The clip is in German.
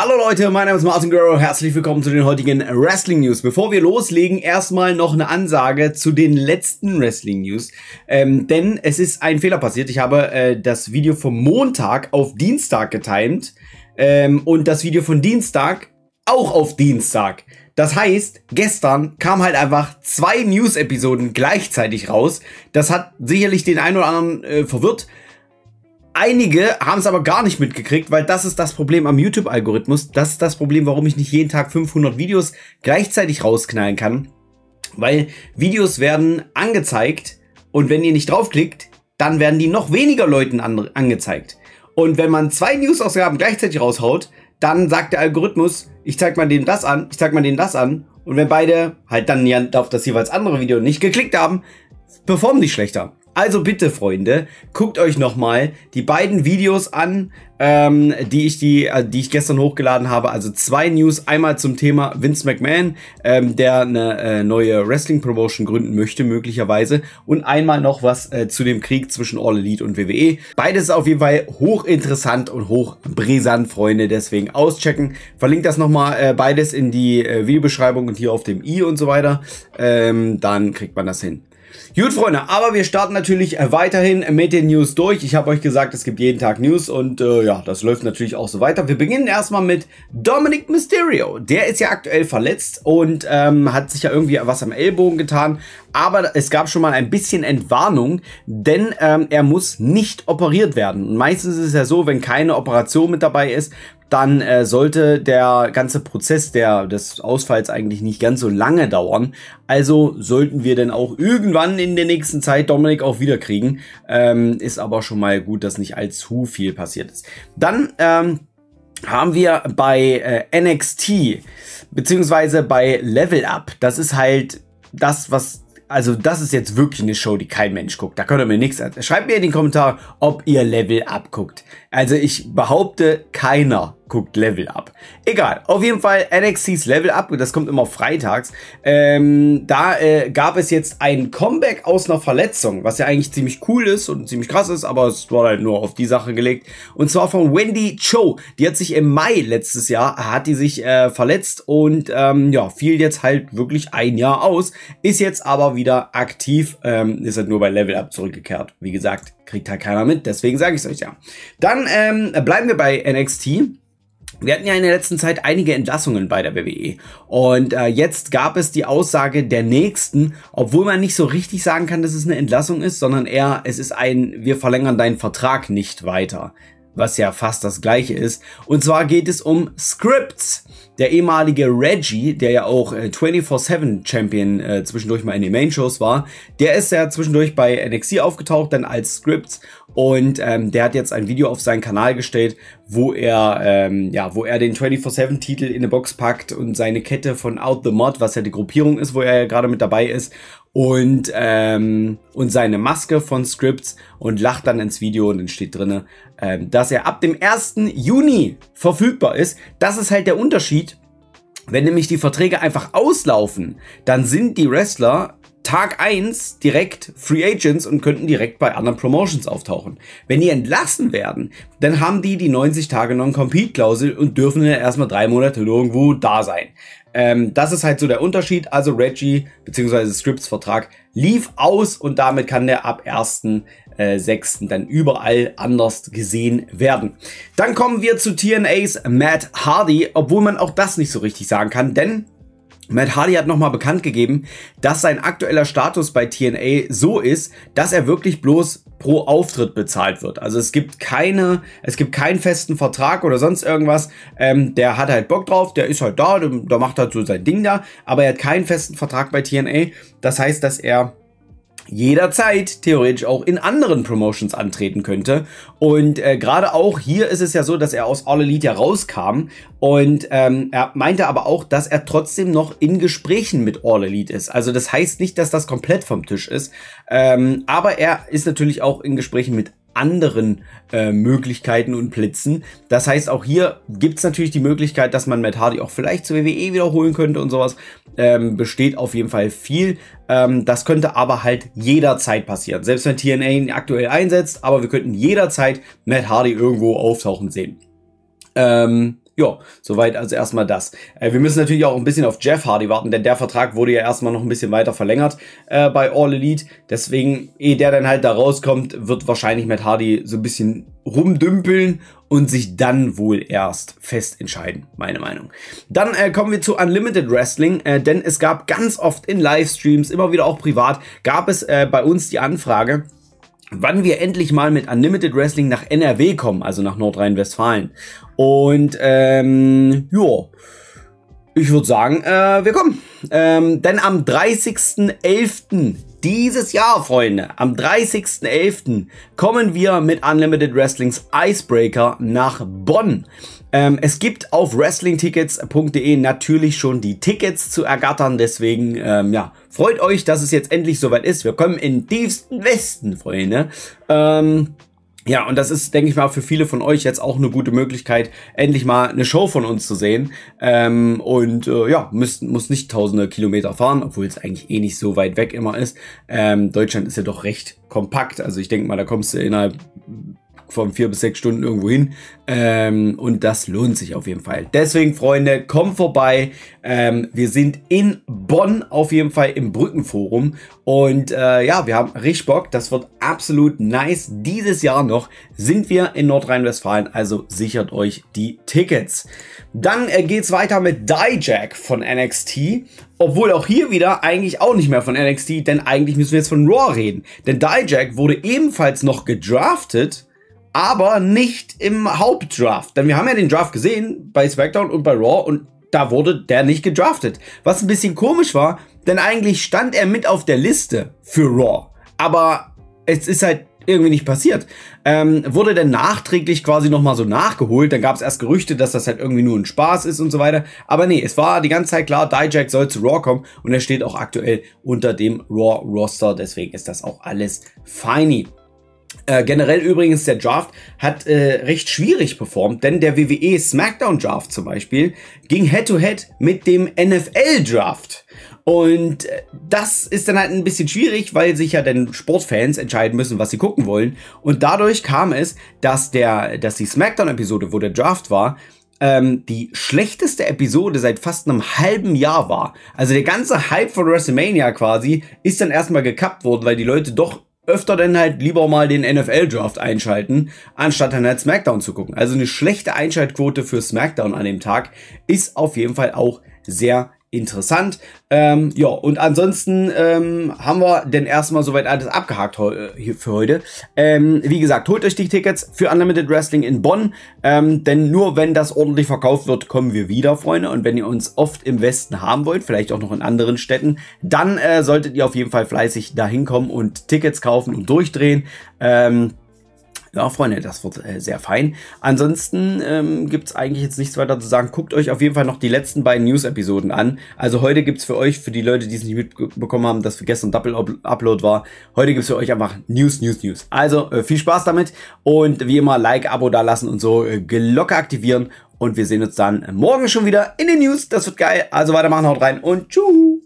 Hallo Leute, mein Name ist Martin Guerrero, herzlich willkommen zu den heutigen Wrestling News. Bevor wir loslegen, erstmal noch eine Ansage zu den letzten Wrestling News, ähm, denn es ist ein Fehler passiert. Ich habe äh, das Video vom Montag auf Dienstag getimt ähm, und das Video von Dienstag auch auf Dienstag. Das heißt, gestern kam halt einfach zwei News-Episoden gleichzeitig raus. Das hat sicherlich den einen oder anderen äh, verwirrt. Einige haben es aber gar nicht mitgekriegt, weil das ist das Problem am YouTube-Algorithmus. Das ist das Problem, warum ich nicht jeden Tag 500 Videos gleichzeitig rausknallen kann. Weil Videos werden angezeigt und wenn ihr nicht draufklickt, dann werden die noch weniger Leuten an angezeigt. Und wenn man zwei News-Ausgaben gleichzeitig raushaut, dann sagt der Algorithmus, ich zeig mal denen das an, ich zeig mal denen das an. Und wenn beide halt dann auf das jeweils andere Video nicht geklickt haben, performen die schlechter. Also bitte, Freunde, guckt euch nochmal die beiden Videos an, ähm, die, ich die, äh, die ich gestern hochgeladen habe. Also zwei News. Einmal zum Thema Vince McMahon, ähm, der eine äh, neue Wrestling-Promotion gründen möchte, möglicherweise. Und einmal noch was äh, zu dem Krieg zwischen All Elite und WWE. Beides ist auf jeden Fall hochinteressant und hochbrisant, Freunde. Deswegen auschecken. Verlinkt das nochmal äh, beides in die äh, Videobeschreibung und hier auf dem i und so weiter. Ähm, dann kriegt man das hin. Gut, Freunde, aber wir starten natürlich äh, weiterhin mit den News durch. Ich habe euch gesagt, es gibt jeden Tag News und äh, ja, das läuft natürlich auch so weiter. Wir beginnen erstmal mit Dominic Mysterio. Der ist ja aktuell verletzt und ähm, hat sich ja irgendwie was am Ellbogen getan. Aber es gab schon mal ein bisschen Entwarnung, denn ähm, er muss nicht operiert werden. meistens ist es ja so, wenn keine Operation mit dabei ist, dann äh, sollte der ganze Prozess der, des Ausfalls eigentlich nicht ganz so lange dauern. Also sollten wir denn auch irgendwann in der nächsten Zeit Dominik auch wiederkriegen. Ähm, ist aber schon mal gut, dass nicht allzu viel passiert ist. Dann ähm, haben wir bei äh, NXT beziehungsweise bei Level Up. Das ist halt das, was also das ist jetzt wirklich eine Show, die kein Mensch guckt. Da könnt ihr mir nichts erzählen. Schreibt mir in den Kommentar, ob ihr Level abguckt. Also ich behaupte, keiner guckt Level Up. Egal, auf jeden Fall NXTs Level Up, das kommt immer freitags. Ähm, da äh, gab es jetzt ein Comeback aus einer Verletzung, was ja eigentlich ziemlich cool ist und ziemlich krass ist, aber es war halt nur auf die Sache gelegt. Und zwar von Wendy Cho. Die hat sich im Mai letztes Jahr, hat die sich äh, verletzt und ähm, ja, fiel jetzt halt wirklich ein Jahr aus, ist jetzt aber wieder aktiv, ähm, ist halt nur bei Level Up zurückgekehrt. Wie gesagt, kriegt halt keiner mit, deswegen sage ich es euch ja. Dann ähm, bleiben wir bei NXT. Wir hatten ja in der letzten Zeit einige Entlassungen bei der WWE und äh, jetzt gab es die Aussage der nächsten, obwohl man nicht so richtig sagen kann, dass es eine Entlassung ist, sondern eher, es ist ein, wir verlängern deinen Vertrag nicht weiter was ja fast das gleiche ist. Und zwar geht es um Scripts. Der ehemalige Reggie, der ja auch 24-7 äh, Champion äh, zwischendurch mal in den Main-Shows war, der ist ja zwischendurch bei NXT aufgetaucht, dann als Scripts. Und ähm, der hat jetzt ein Video auf seinen Kanal gestellt, wo er, ähm, ja, wo er den 24-7-Titel in eine Box packt und seine Kette von Out the Mod, was ja die Gruppierung ist, wo er ja gerade mit dabei ist, und, ähm, und seine Maske von Scripts und lacht dann ins Video und dann steht drinne ähm, dass er ab dem 1. Juni verfügbar ist. Das ist halt der Unterschied. Wenn nämlich die Verträge einfach auslaufen, dann sind die Wrestler Tag 1 direkt Free Agents und könnten direkt bei anderen Promotions auftauchen. Wenn die entlassen werden, dann haben die die 90 Tage Non-Compete-Klausel und dürfen dann erstmal drei Monate irgendwo da sein. Ähm, das ist halt so der Unterschied. Also Reggie bzw. Scripps Vertrag lief aus und damit kann der ab 1 äh, 6. dann überall anders gesehen werden. Dann kommen wir zu TNAs Matt Hardy, obwohl man auch das nicht so richtig sagen kann, denn Matt Hardy hat nochmal bekannt gegeben, dass sein aktueller Status bei TNA so ist, dass er wirklich bloß pro Auftritt bezahlt wird. Also es gibt keine, es gibt keinen festen Vertrag oder sonst irgendwas. Ähm, der hat halt Bock drauf, der ist halt da, der, der macht halt so sein Ding da, aber er hat keinen festen Vertrag bei TNA. Das heißt, dass er jederzeit theoretisch auch in anderen Promotions antreten könnte. Und äh, gerade auch hier ist es ja so, dass er aus All Elite ja rauskam und ähm, er meinte aber auch, dass er trotzdem noch in Gesprächen mit All Elite ist. Also das heißt nicht, dass das komplett vom Tisch ist, ähm, aber er ist natürlich auch in Gesprächen mit anderen äh, Möglichkeiten und Blitzen. Das heißt, auch hier gibt es natürlich die Möglichkeit, dass man Matt Hardy auch vielleicht zur WWE wiederholen könnte und sowas. Ähm, besteht auf jeden Fall viel. Ähm, das könnte aber halt jederzeit passieren. Selbst wenn TNA ihn aktuell einsetzt, aber wir könnten jederzeit Matt Hardy irgendwo auftauchen sehen. Ähm, ja, soweit also erstmal das. Äh, wir müssen natürlich auch ein bisschen auf Jeff Hardy warten, denn der Vertrag wurde ja erstmal noch ein bisschen weiter verlängert äh, bei All Elite. Deswegen, ehe der dann halt da rauskommt, wird wahrscheinlich Matt Hardy so ein bisschen rumdümpeln und sich dann wohl erst fest entscheiden, meine Meinung. Dann äh, kommen wir zu Unlimited Wrestling, äh, denn es gab ganz oft in Livestreams, immer wieder auch privat, gab es äh, bei uns die Anfrage, wann wir endlich mal mit Unlimited Wrestling nach NRW kommen, also nach Nordrhein-Westfalen. Und ähm, ja, ich würde sagen, äh, wir kommen. Ähm, denn am 30.11. dieses Jahr, Freunde, am 30.11. kommen wir mit Unlimited Wrestlings Icebreaker nach Bonn. Ähm, es gibt auf wrestlingtickets.de natürlich schon die Tickets zu ergattern, deswegen ähm, ja, freut euch, dass es jetzt endlich soweit ist. Wir kommen in tiefsten Westen, Freunde. Ähm, ja, und das ist, denke ich mal, für viele von euch jetzt auch eine gute Möglichkeit, endlich mal eine Show von uns zu sehen. Ähm, und äh, ja, müsst, muss nicht tausende Kilometer fahren, obwohl es eigentlich eh nicht so weit weg immer ist. Ähm, Deutschland ist ja doch recht kompakt. Also ich denke mal, da kommst du innerhalb von vier bis sechs Stunden irgendwo hin. Ähm, und das lohnt sich auf jeden Fall. Deswegen, Freunde, kommt vorbei. Ähm, wir sind in Bonn auf jeden Fall im Brückenforum. Und äh, ja, wir haben richtig Bock. Das wird absolut nice. Dieses Jahr noch sind wir in Nordrhein-Westfalen. Also sichert euch die Tickets. Dann äh, es weiter mit DiJack von NXT. Obwohl auch hier wieder eigentlich auch nicht mehr von NXT, denn eigentlich müssen wir jetzt von Raw reden. Denn DiJack wurde ebenfalls noch gedraftet aber nicht im Hauptdraft. Denn wir haben ja den Draft gesehen bei SmackDown und bei Raw und da wurde der nicht gedraftet. Was ein bisschen komisch war, denn eigentlich stand er mit auf der Liste für Raw. Aber es ist halt irgendwie nicht passiert. Ähm, wurde dann nachträglich quasi nochmal so nachgeholt. Dann gab es erst Gerüchte, dass das halt irgendwie nur ein Spaß ist und so weiter. Aber nee, es war die ganze Zeit klar, Dijack soll zu Raw kommen und er steht auch aktuell unter dem Raw-Roster. Deswegen ist das auch alles feiny. Äh, generell übrigens, der Draft hat äh, recht schwierig performt, denn der WWE SmackDown Draft zum Beispiel ging Head-to-Head -head mit dem NFL Draft. Und äh, das ist dann halt ein bisschen schwierig, weil sich ja dann Sportfans entscheiden müssen, was sie gucken wollen. Und dadurch kam es, dass, der, dass die SmackDown-Episode, wo der Draft war, ähm, die schlechteste Episode seit fast einem halben Jahr war. Also der ganze Hype von WrestleMania quasi ist dann erstmal gekappt worden, weil die Leute doch öfter denn halt lieber mal den NFL-Draft einschalten, anstatt dann halt SmackDown zu gucken. Also eine schlechte Einschaltquote für SmackDown an dem Tag ist auf jeden Fall auch sehr interessant. Ähm, ja, und ansonsten ähm, haben wir denn erstmal soweit alles abgehakt heu hier für heute. Ähm, wie gesagt, holt euch die Tickets für Unlimited Wrestling in Bonn, ähm, denn nur wenn das ordentlich verkauft wird, kommen wir wieder, Freunde. Und wenn ihr uns oft im Westen haben wollt, vielleicht auch noch in anderen Städten, dann äh, solltet ihr auf jeden Fall fleißig dahin kommen und Tickets kaufen und durchdrehen. Ähm, ja, Freunde, das wird äh, sehr fein. Ansonsten ähm, gibt es eigentlich jetzt nichts weiter zu sagen. Guckt euch auf jeden Fall noch die letzten beiden News-Episoden an. Also heute gibt es für euch, für die Leute, die es nicht mitbekommen haben, dass für gestern Double-Upload war, heute gibt es für euch einfach News, News, News. Also äh, viel Spaß damit und wie immer Like, Abo da lassen und so, äh, Glocke aktivieren und wir sehen uns dann morgen schon wieder in den News. Das wird geil. Also weitermachen, haut rein und tschüss.